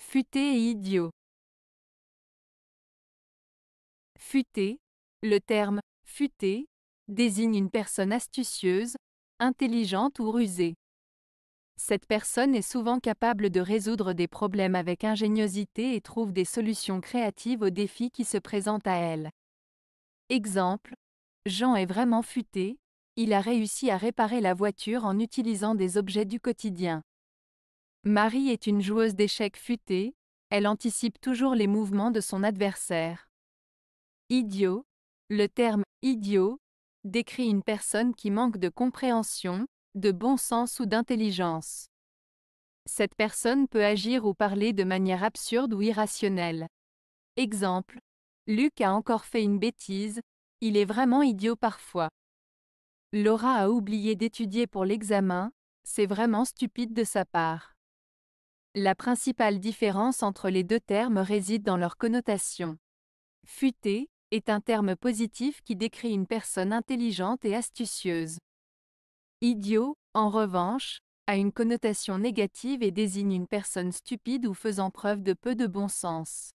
Futé et idiot. Futé. Le terme futé désigne une personne astucieuse, intelligente ou rusée. Cette personne est souvent capable de résoudre des problèmes avec ingéniosité et trouve des solutions créatives aux défis qui se présentent à elle. Exemple, Jean est vraiment futé, il a réussi à réparer la voiture en utilisant des objets du quotidien. Marie est une joueuse d'échecs futée, elle anticipe toujours les mouvements de son adversaire. Idiot. Le terme idiot décrit une personne qui manque de compréhension, de bon sens ou d'intelligence. Cette personne peut agir ou parler de manière absurde ou irrationnelle. Exemple. Luc a encore fait une bêtise, il est vraiment idiot parfois. Laura a oublié d'étudier pour l'examen, c'est vraiment stupide de sa part. La principale différence entre les deux termes réside dans leur connotation. Futé est un terme positif qui décrit une personne intelligente et astucieuse. Idiot, en revanche, a une connotation négative et désigne une personne stupide ou faisant preuve de peu de bon sens.